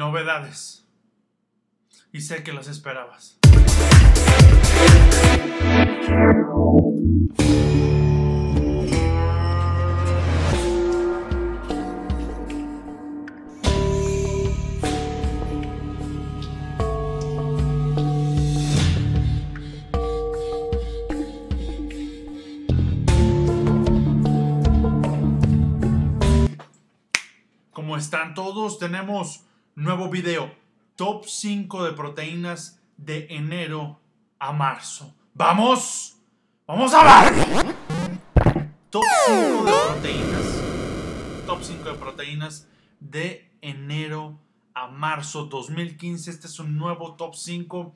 novedades. Y sé que las esperabas. Como están todos? Tenemos Nuevo video, top 5 de proteínas de enero a marzo. ¡Vamos! ¡Vamos a ver! Top 5 de proteínas. Top 5 de proteínas de enero a marzo 2015. Este es un nuevo top 5.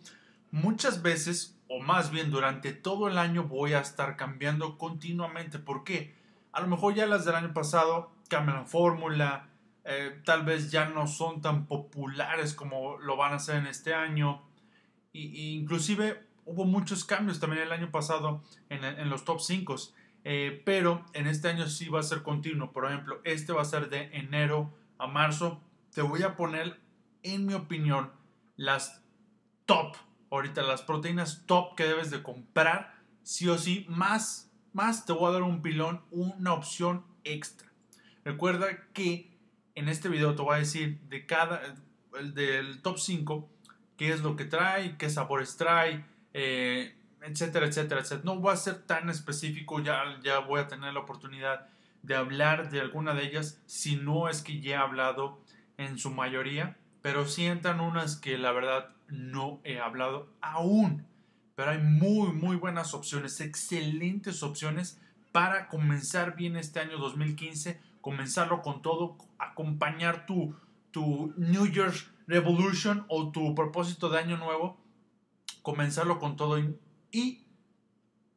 Muchas veces, o más bien durante todo el año, voy a estar cambiando continuamente. ¿Por qué? A lo mejor ya las del año pasado cambian fórmula, eh, tal vez ya no son tan populares como lo van a ser en este año. Y, inclusive hubo muchos cambios también el año pasado en, los top 5, eh, pero en este año sí va a ser continuo. Por ejemplo, este va a ser de enero a marzo. Te voy a poner, en mi opinión, las top, ahorita las proteínas top que debes de comprar, sí o sí, más, más te voy a dar un pilón, una opción extra. Recuerda que en este video te voy a decir de cada, del top 5, qué es lo que trae, qué sabores trae, eh, etcétera, etcétera, etcétera. No voy a ser tan específico, ya, ya voy a tener la oportunidad de hablar de alguna de ellas, si no es que ya he hablado en su mayoría, pero sientan unas que la verdad no he hablado aún. Pero hay muy, muy buenas opciones, excelentes opciones para comenzar bien este año 2015 comenzarlo con todo, acompañar tu, tu New Year's Revolution o tu propósito de año nuevo, comenzarlo con todo y,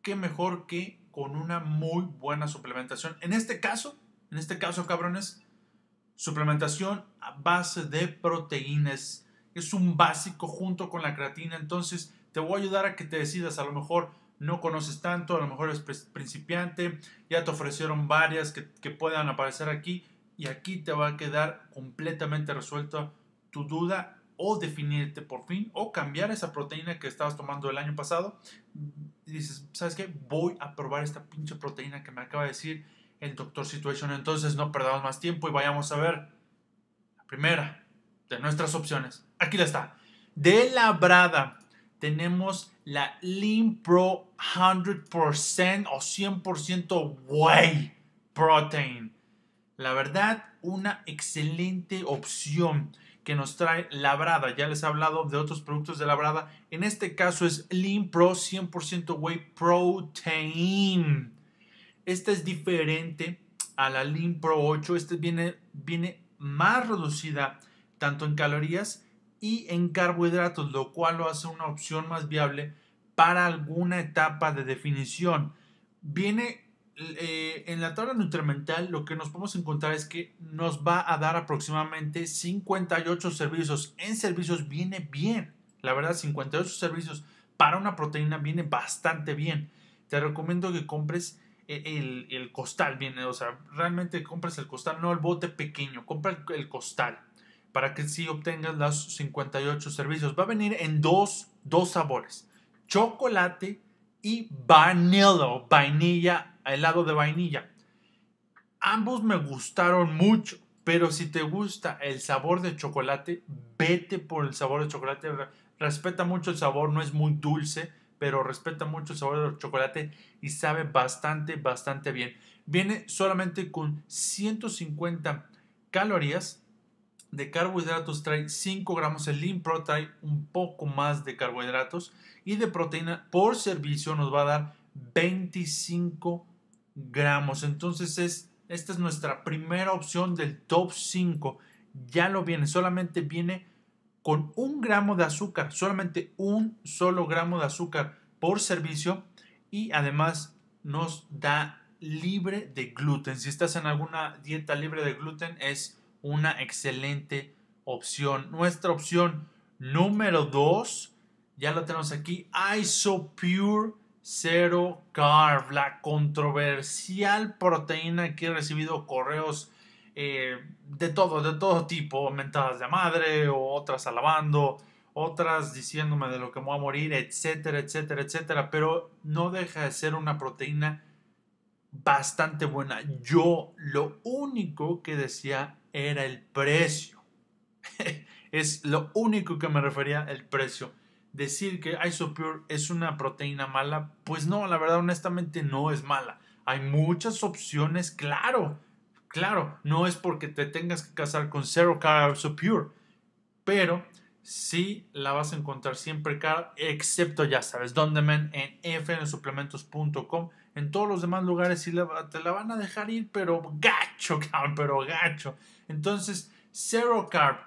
qué mejor que con una muy buena suplementación. En este caso, en este caso, cabrones, suplementación a base de proteínas. Es un básico junto con la creatina. Entonces, te voy a ayudar a que te decidas. A lo mejor no conoces tanto, a lo mejor es principiante, ya te ofrecieron varias que, que puedan aparecer aquí y aquí te va a quedar completamente resuelta tu duda o definirte por fin o cambiar esa proteína que estabas tomando el año pasado. Y dices, ¿sabes qué? Voy a probar esta pinche proteína que me acaba de decir el doctor Situation. Entonces no perdamos más tiempo y vayamos a ver la primera de nuestras opciones. Aquí la está. De la brada tenemos la Lean Pro 100% o 100% Whey Protein. La verdad, una excelente opción que nos trae Labrada. Ya les he hablado de otros productos de Labrada. En este caso es Lean Pro 100% Whey Protein. Esta es diferente a la Lean Pro 8. Esta viene, viene más reducida tanto en calorías y en carbohidratos, lo cual lo hace una opción más viable para alguna etapa de definición. Viene eh, en la tabla nutrimental, lo que nos podemos encontrar es que nos va a dar aproximadamente 58 servicios. En servicios viene bien, la verdad, 58 servicios para una proteína viene bastante bien. Te recomiendo que compres eh, el, costal, viene, o sea, realmente compres el costal, no el bote pequeño, compra el costal para que sí obtengas los 58 servicios. Va a venir en dos, dos sabores, chocolate y vanilla, vainilla, helado de vainilla. Ambos me gustaron mucho, pero si te gusta el sabor de chocolate, vete por el sabor de chocolate. Respeta mucho el sabor, no es muy dulce, pero respeta mucho el sabor del chocolate y sabe bastante, bastante bien. Viene solamente con 150 calorías de carbohidratos trae 5 gramos, el Lean Pro trae un poco más de carbohidratos y de proteína por servicio nos va a dar 25 gramos. Entonces es, esta es nuestra primera opción del top 5. Ya lo viene, solamente viene con un gramo de azúcar, solamente un solo gramo de azúcar por servicio y además nos da libre de gluten. Si estás en alguna dieta libre de gluten es una excelente opción. Nuestra opción número 2, ya la tenemos aquí, Isopure Zero Carb, la controversial proteína que he recibido correos eh, de todo, de todo tipo, mentadas de madre, otras alabando, otras diciéndome de lo que me voy a morir, etcétera, etcétera, etcétera, pero no deja de ser una proteína bastante buena. Yo lo único que decía era el precio. es lo único que me refería el precio. Decir que Isopure es una proteína mala, pues no, la verdad honestamente no es mala. Hay muchas opciones, claro, claro, no es porque te tengas que casar con Zero Carb Isopure, pero sí la vas a encontrar siempre cara, excepto ya sabes, donde en fnsuplementos.com en todos los demás lugares sí te la van a dejar ir, pero gacho, cabrón, pero gacho. Entonces, Zero Carb,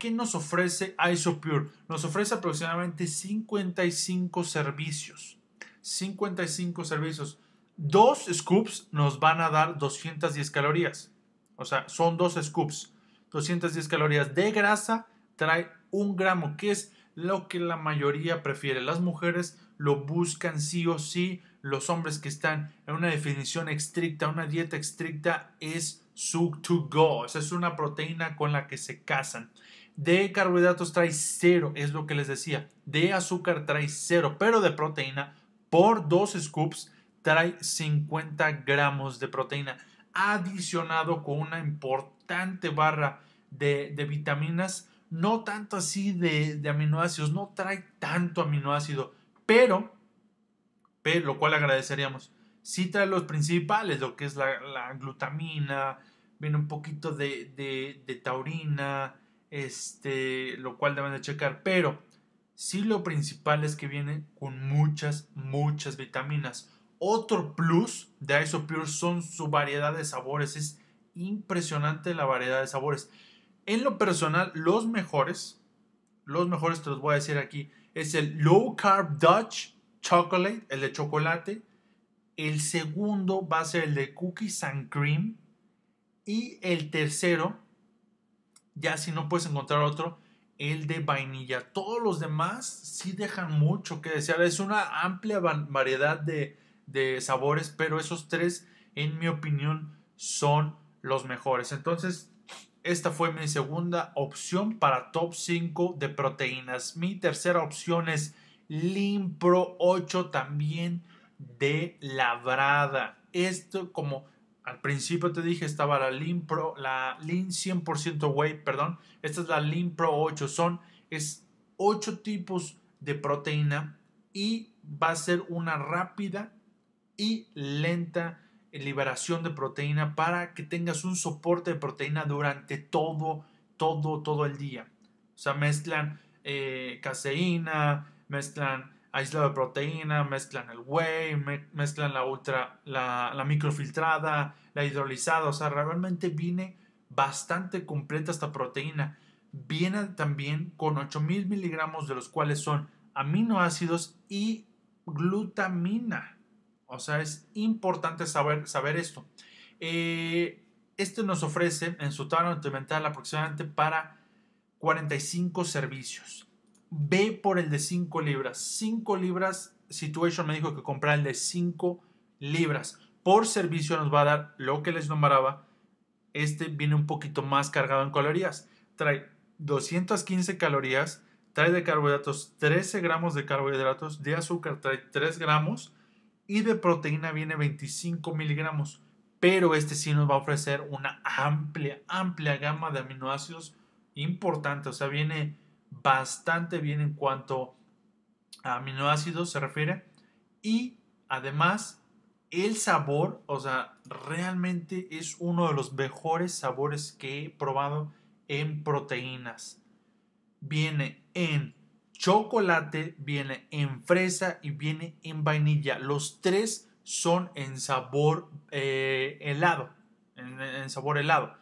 ¿qué nos ofrece Isopure? Nos ofrece aproximadamente 55 servicios. 55 servicios. Dos scoops nos van a dar 210 calorías. O sea, son dos scoops. 210 calorías de grasa trae un gramo, que es lo que la mayoría prefiere. Las mujeres lo buscan sí o sí los hombres que están en una definición estricta, una dieta estricta es su to go, esa es una proteína con la que se casan. De carbohidratos trae cero, es lo que les decía. De azúcar trae cero, pero de proteína por dos scoops trae 50 gramos de proteína, adicionado con una importante barra de, vitaminas, no tanto así de, de aminoácidos, no trae tanto aminoácido, pero, lo cual agradeceríamos, si trae los principales, lo que es la, glutamina, viene un poquito de, taurina, este, lo cual deben de checar, pero sí lo principal es que viene con muchas, muchas vitaminas. Otro plus de Isopure son su variedad de sabores, es impresionante la variedad de sabores. En lo personal, los mejores, los mejores te los voy a decir aquí, es el Low Carb Dutch Chocolate, el de chocolate. El segundo va a ser el de Cookies and Cream. Y el tercero, ya si no puedes encontrar otro, el de vainilla. Todos los demás sí dejan mucho que desear. Es una amplia variedad de, de sabores, pero esos tres, en mi opinión, son los mejores. Entonces, esta fue mi segunda opción para top 5 de proteínas. Mi tercera opción es Limpro 8 también de labrada. Esto como al principio te dije estaba la Limpro, la Lean 100% Whey, perdón. Esta es la Limpro 8. Son es 8 tipos de proteína y va a ser una rápida y lenta liberación de proteína para que tengas un soporte de proteína durante todo, todo, todo el día. O sea, mezclan eh, caseína, mezclan aislado de proteína, mezclan el whey, mezclan la ultra, la, la microfiltrada, la hidrolizada. O sea, realmente viene bastante completa esta proteína. Viene también con 8000 miligramos, de los cuales son aminoácidos y glutamina. O sea, es importante saber, saber esto. Eh, este nos ofrece en su tabla aproximadamente para 45 servicios. Ve por el de 5 libras. 5 libras, Situation me dijo que comprar el de 5 libras. Por servicio nos va a dar lo que les nombraba. Este viene un poquito más cargado en calorías. Trae 215 calorías, trae de carbohidratos 13 gramos de carbohidratos, de azúcar trae 3 gramos y de proteína viene 25 miligramos, pero este sí nos va a ofrecer una amplia, amplia gama de aminoácidos importante, o sea, viene bastante bien en cuanto a aminoácidos se refiere y además el sabor, o sea, realmente es uno de los mejores sabores que he probado en proteínas. Viene en chocolate, viene en fresa y viene en vainilla. Los tres son en sabor eh, helado, en, sabor helado.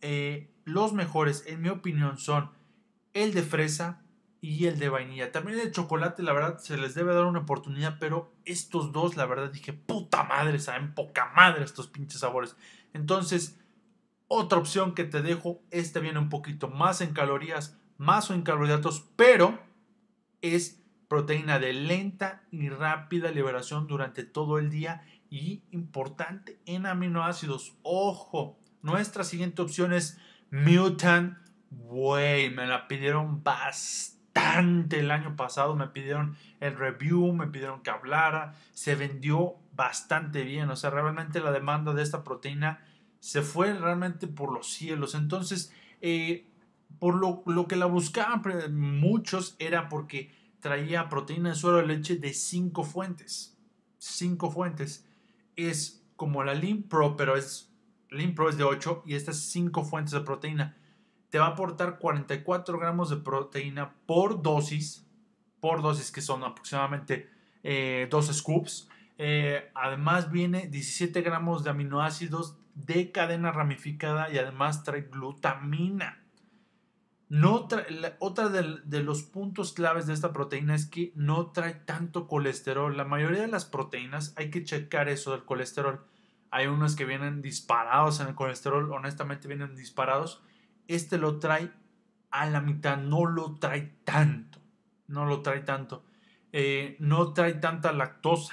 Eh, los mejores, en mi opinión, son el de fresa y el de vainilla. También el de chocolate, la verdad, se les debe dar una oportunidad, pero estos dos, la verdad, dije, puta madre, saben poca madre estos pinches sabores. Entonces, otra opción que te dejo, este viene un poquito más en calorías, más en carbohidratos, pero es proteína de lenta y rápida liberación durante todo el día y importante en aminoácidos. Ojo, nuestra siguiente opción es Mutant Whey. Me la pidieron bastante el año pasado. Me pidieron el review, me pidieron que hablara. Se vendió bastante bien. O sea, realmente la demanda de esta proteína se fue realmente por los cielos. Entonces, eh, por lo, que la buscaban muchos era porque traía proteína en suero de leche de cinco fuentes. Cinco fuentes. Es como la Lean Pro, pero es Lean es de 8 y estas cinco fuentes de proteína. Te va a aportar 44 gramos de proteína por dosis, por dosis que son aproximadamente eh, dos scoops. Eh, además viene 17 gramos de aminoácidos de cadena ramificada y además trae glutamina no otra de, los puntos claves de esta proteína es que no trae tanto colesterol. La mayoría de las proteínas hay que checar eso del colesterol. Hay unas que vienen disparados en el colesterol, honestamente vienen disparados. Este lo trae a la mitad, no lo trae tanto. No lo trae tanto. Eh, no trae tanta lactosa.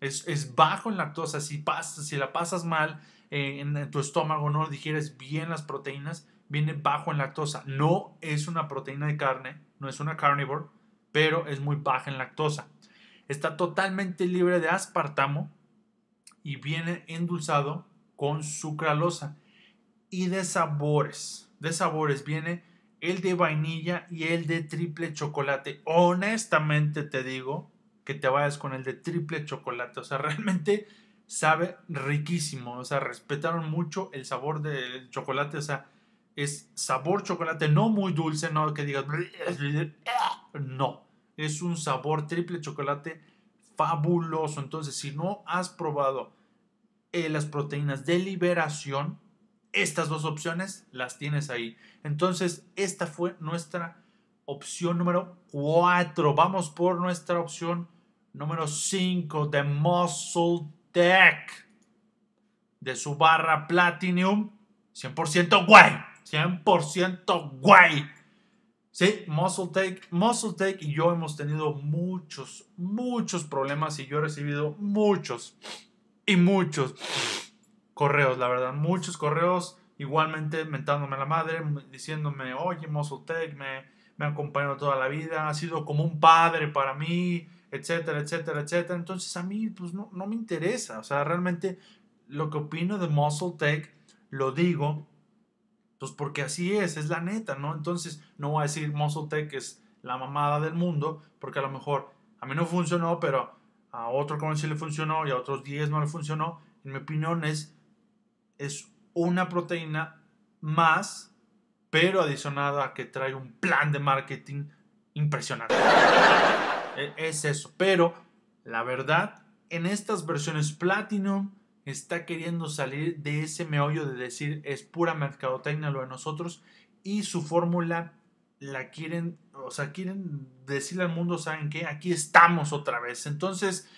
Es, bajo en lactosa. Si, pasas, si la pasas mal eh, en, en tu estómago, no digieres bien las proteínas viene bajo en lactosa. No es una proteína de carne, no es una carnivore, pero es muy baja en lactosa. Está totalmente libre de aspartamo y viene endulzado con sucralosa y de sabores. De sabores viene el de vainilla y el de triple chocolate. Honestamente te digo que te vayas con el de triple chocolate. O sea, realmente sabe riquísimo. O sea, respetaron mucho el sabor del chocolate. O sea, es sabor chocolate, no muy dulce, no que digas, no, es un sabor triple chocolate fabuloso. Entonces, si no has probado eh, las proteínas de liberación, estas dos opciones las tienes ahí. Entonces, esta fue nuestra opción número 4. Vamos por nuestra opción número 5 de Muscle Tech. De su barra Platinum. 100% guay. 100% guay. Sí, Muscle Take, Muscle y yo hemos tenido muchos, muchos problemas y yo he recibido muchos y muchos correos, la verdad, muchos correos igualmente mentándome la madre, diciéndome, oye, Muscle Tech me, me ha acompañado toda la vida, ha sido como un padre para mí, etcétera, etcétera, etcétera. Entonces a mí, pues no, no me interesa, o sea, realmente lo que opino de Muscle Tech lo digo pues porque así es, es la neta, ¿no? Entonces no voy a decir que es la mamada del mundo, porque a lo mejor a mí no funcionó, pero a otro comercio le funcionó y a otros 10 no le funcionó. En mi opinión es, es una proteína más, pero adicionada a que trae un plan de marketing impresionante. E, es eso, pero la verdad, en estas versiones Platinum está queriendo salir de ese meollo de decir es pura mercadotecnia lo de nosotros y su fórmula la quieren, o sea, quieren decirle al mundo, ¿saben qué? Aquí estamos otra vez. Entonces,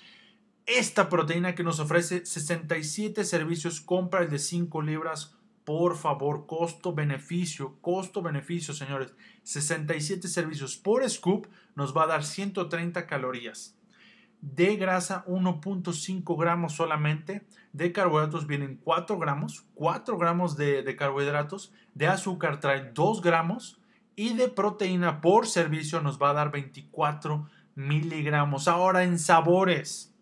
esta proteína que nos ofrece 67 servicios, compra el de 5 libras, por favor, costo-beneficio, costo-beneficio, señores. 67 servicios por scoop nos va a dar 130 calorías de grasa 1.5 gramos solamente, de carbohidratos vienen 4 gramos, 4 gramos de, carbohidratos, de azúcar trae 2 gramos y de proteína por servicio nos va a dar 24 miligramos. Ahora en sabores,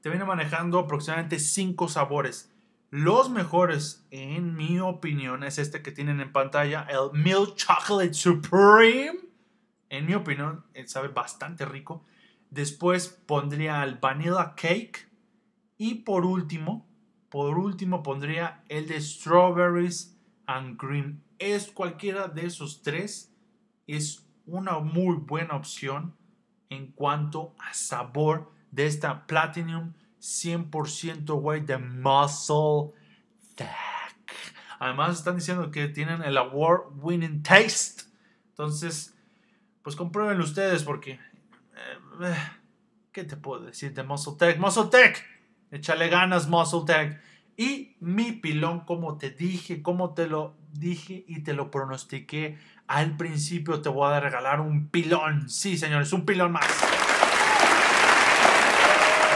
te viene manejando aproximadamente 5 sabores. Los mejores, en mi opinión, es este que tienen en pantalla, el Milk Chocolate Supreme. En mi opinión, eh, sabe bastante rico Después pondría el Vanilla Cake. Y por último, por último pondría el de Strawberries and Cream. Es cualquiera de esos tres. Es una muy buena opción en cuanto a sabor de esta Platinum 100% White de Muscle Tech. Además están diciendo que tienen el award winning taste. Entonces, pues compruébenlo ustedes porque eh, eh, ¿Qué te puedo decir de MuscleTech? Tech? échale ganas, MuscleTech Y mi pilón, como te dije, como te lo dije y te lo pronostiqué al principio, te voy a regalar un pilón. Sí, señores, un pilón más.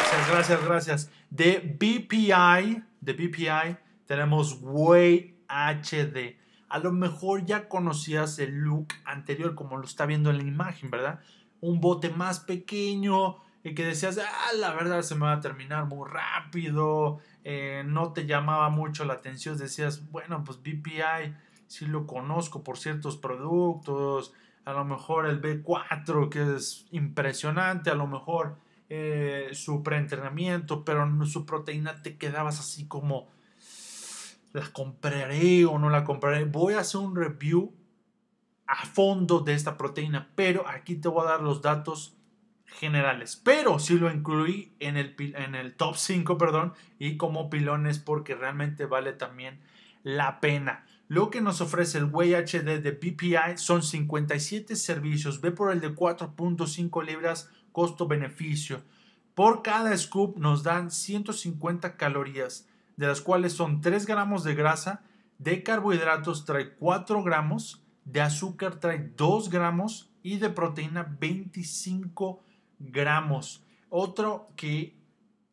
Gracias, gracias, gracias. De BPI, de BPI, tenemos Way HD. A lo mejor ya conocías el look anterior, como lo está viendo en la imagen, ¿verdad? un bote más pequeño, y que decías, ah, la verdad se me va a terminar muy rápido, eh, no te llamaba mucho la atención, decías, bueno, pues BPI sí lo conozco por ciertos productos, a lo mejor el B4 que es impresionante, a lo mejor eh, su preentrenamiento, pero su proteína te quedabas así como, la compraré o no la compraré, voy a hacer un review a fondo de esta proteína, pero aquí te voy a dar los datos generales. Pero si lo incluí en el, en el top 5, perdón, y como pilones porque realmente vale también la pena. Lo que nos ofrece el Whey HD de BPI son 57 servicios. Ve por el de 4.5 libras costo-beneficio. Por cada scoop nos dan 150 calorías, de las cuales son 3 gramos de grasa, de carbohidratos trae 4 gramos, de azúcar trae 2 gramos y de proteína 25 gramos. Otro que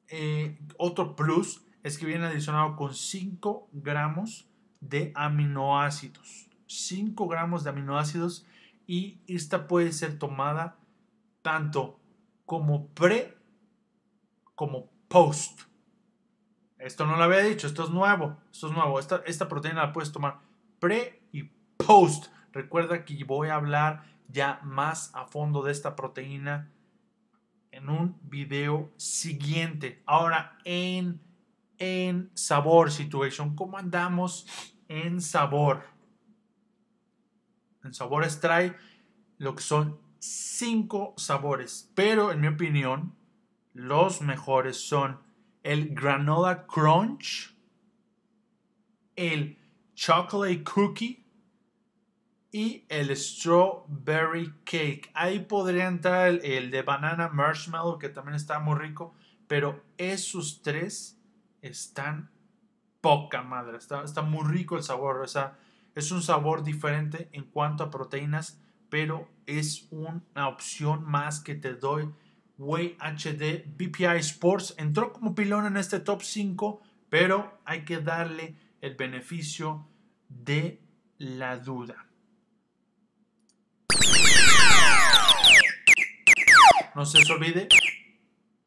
eh, otro plus es que viene adicionado con 5 gramos de aminoácidos. 5 gramos de aminoácidos y esta puede ser tomada tanto como pre como post. Esto no lo había dicho, esto es nuevo, esto es nuevo. Esta, esta proteína la puedes tomar pre y post Recuerda que voy a hablar ya más a fondo de esta proteína en un video siguiente. Ahora, en, en sabor, situation, ¿cómo andamos en sabor? En sabores trae lo que son cinco sabores, pero en mi opinión, los mejores son el granola crunch, el chocolate cookie, y el Strawberry Cake. Ahí podría entrar el, de Banana Marshmallow, que también está muy rico, pero esos tres están poca madre. Está, está muy rico el sabor, o sea, es un sabor diferente en cuanto a proteínas, pero es una opción más que te doy. Way HD BPI Sports entró como pilón en este top 5, pero hay que darle el beneficio de la duda. No se os olvide,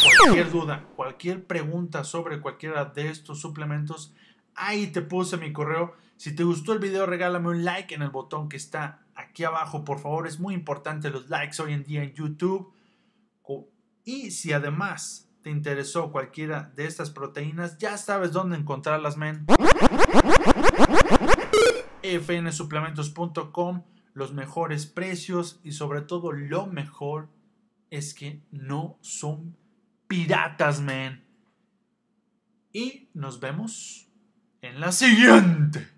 cualquier duda, cualquier pregunta sobre cualquiera de estos suplementos, ahí te puse mi correo. Si te gustó el video, regálame un like en el botón que está aquí abajo, por favor. Es muy importante los likes hoy en día en YouTube. Y si además te interesó cualquiera de estas proteínas, ya sabes dónde encontrarlas, men. fnsuplementos.com, los mejores precios y sobre todo lo mejor es que no son piratas, men Y nos vemos en la siguiente.